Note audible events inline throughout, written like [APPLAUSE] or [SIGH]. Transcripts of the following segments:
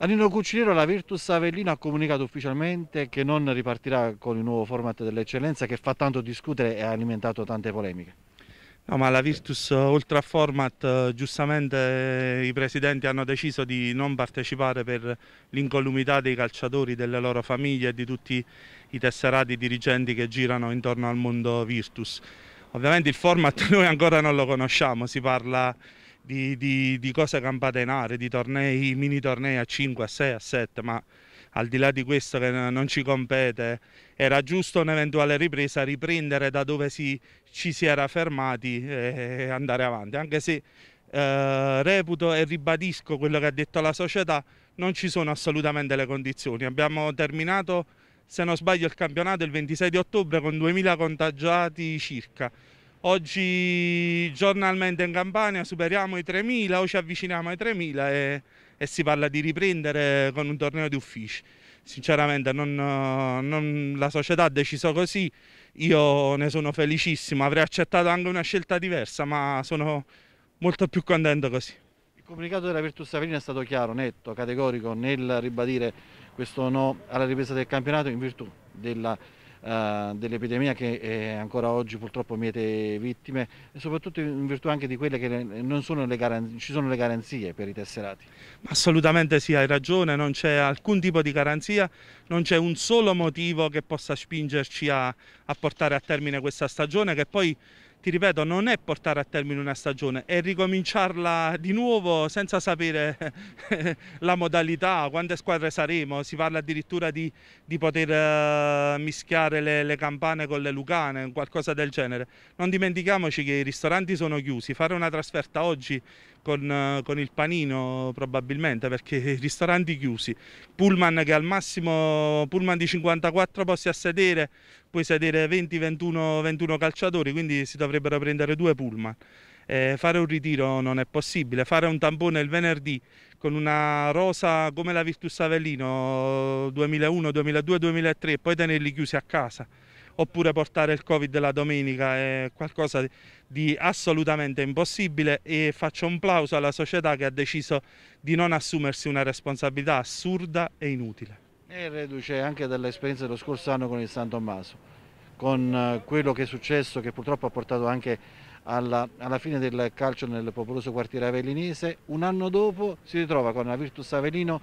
A Nino Cuciniero la Virtus Avellino ha comunicato ufficialmente che non ripartirà con il nuovo format dell'eccellenza che fa tanto discutere e ha alimentato tante polemiche. No, ma la Virtus oltre eh, format eh, giustamente eh, i presidenti hanno deciso di non partecipare per l'incolumità dei calciatori, delle loro famiglie e di tutti i tesserati dirigenti che girano intorno al mondo Virtus. Ovviamente il format [LAUGHS] noi ancora non lo conosciamo, si parla di, di, di cose campate in aria, di tornei, mini tornei a 5, a 6, a 7, ma al di là di questo che non ci compete, era giusto un'eventuale ripresa, riprendere da dove si, ci si era fermati e andare avanti, anche se eh, reputo e ribadisco quello che ha detto la società, non ci sono assolutamente le condizioni. Abbiamo terminato, se non sbaglio, il campionato il 26 di ottobre con 2.000 contagiati circa. Oggi giornalmente in Campania superiamo i 3.000 o ci avviciniamo ai 3.000 e, e si parla di riprendere con un torneo di uffici. Sinceramente non, non, la società ha deciso così, io ne sono felicissimo, avrei accettato anche una scelta diversa ma sono molto più contento così. Il comunicato della Virtus Saverina è stato chiaro, netto, categorico nel ribadire questo no alla ripresa del campionato in virtù della eh, dell'epidemia che eh, ancora oggi purtroppo miete vittime e soprattutto in virtù anche di quelle che non sono le garanzie, ci sono le garanzie per i tesserati. Assolutamente sì, hai ragione, non c'è alcun tipo di garanzia, non c'è un solo motivo che possa spingerci a, a portare a termine questa stagione che poi ti ripeto, non è portare a termine una stagione, è ricominciarla di nuovo senza sapere [LAUGHS] la modalità, quante squadre saremo, si parla addirittura di, di poter eh, mischiare le, le campane con le lucane, qualcosa del genere. Non dimentichiamoci che i ristoranti sono chiusi, fare una trasferta oggi con, con, il panino probabilmente perché i ristoranti chiusi, pullman che al massimo, pullman di 54 posti a sedere, puoi sedere 20, 21, 21 calciatori, quindi si dovrebbero prendere due pullman. Eh, fare un ritiro non è possibile, fare un tampone il venerdì con una rosa come la Virtus Avellino 2001, 2002, 2003 e poi tenerli chiusi a casa oppure portare il Covid la domenica è qualcosa di assolutamente impossibile e faccio un plauso alla società che ha deciso di non assumersi una responsabilità assurda e inutile. E reduce anche dall'esperienza dello scorso anno con il San Tommaso, con eh, quello che è successo che purtroppo ha portato anche alla, alla, fine del calcio nel popoloso quartiere avellinese, un anno dopo si ritrova con la Virtus Avellino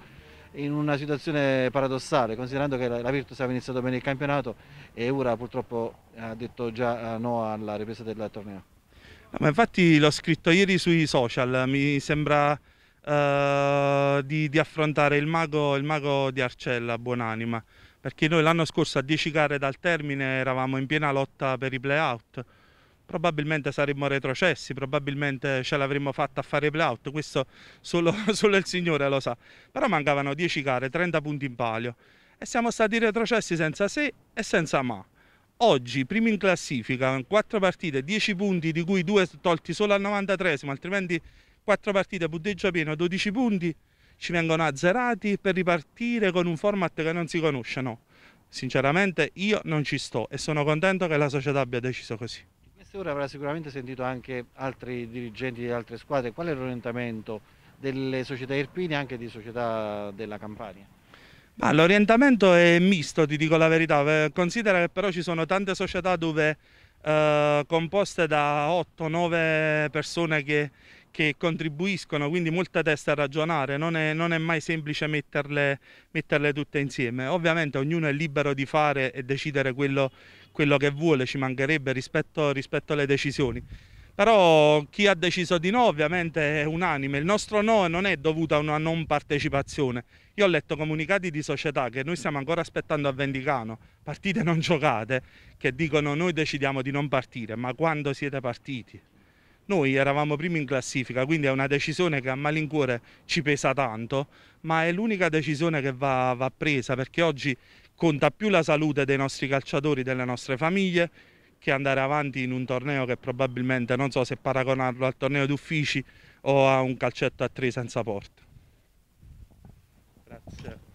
in una situazione paradossale, considerando che la Virtus aveva iniziato bene il campionato e ora purtroppo ha detto già eh, no alla ripresa del torneo. Ma infatti l'ho scritto ieri sui social, mi sembra uh, di, di, affrontare il mago, il mago, di Arcella, buonanima, perché noi l'anno scorso a 10 gare dal termine eravamo in piena lotta per i playout probabilmente saremmo retrocessi, probabilmente ce l'avremmo fatta a fare playout, questo solo, [LAUGHS] solo, il Signore lo sa. Però mancavano 10 gare, 30 punti in palio e siamo stati retrocessi senza se e senza ma. Oggi, primi in classifica, 4 partite, 10 punti, di cui 2 tolti solo al 93esimo, altrimenti 4 partite, punteggio pieno, 12 punti, ci vengono azzerati per ripartire con un format che non si conosce, no. Sinceramente io non ci sto e sono contento che la società abbia deciso così queste avrà sicuramente sentito anche altri dirigenti di altre squadre. Qual è l'orientamento delle società irpine e anche di società della Campania? l'orientamento è misto, ti dico la verità. Eh, considera che però ci sono tante società dove eh, composte da 8-9 persone che che contribuiscono, quindi molta testa a ragionare, non è, non è mai semplice metterle, metterle, tutte insieme. Ovviamente ognuno è libero di fare e decidere quello, quello che vuole, ci mancherebbe rispetto, rispetto alle decisioni però chi ha deciso di no ovviamente è unanime, il nostro no non è dovuto a una non partecipazione. Io ho letto comunicati di società che noi stiamo ancora aspettando a Vendicano, partite non giocate, che dicono noi decidiamo di non partire, ma quando siete partiti? Noi eravamo primi in classifica, quindi è una decisione che a malincuore ci pesa tanto, ma è l'unica decisione che va, va presa perché oggi conta più la salute dei nostri calciatori, delle nostre famiglie, che andare avanti in un torneo che probabilmente non so se paragonarlo al torneo d'uffici o a un calcetto a tre senza porte. Grazie.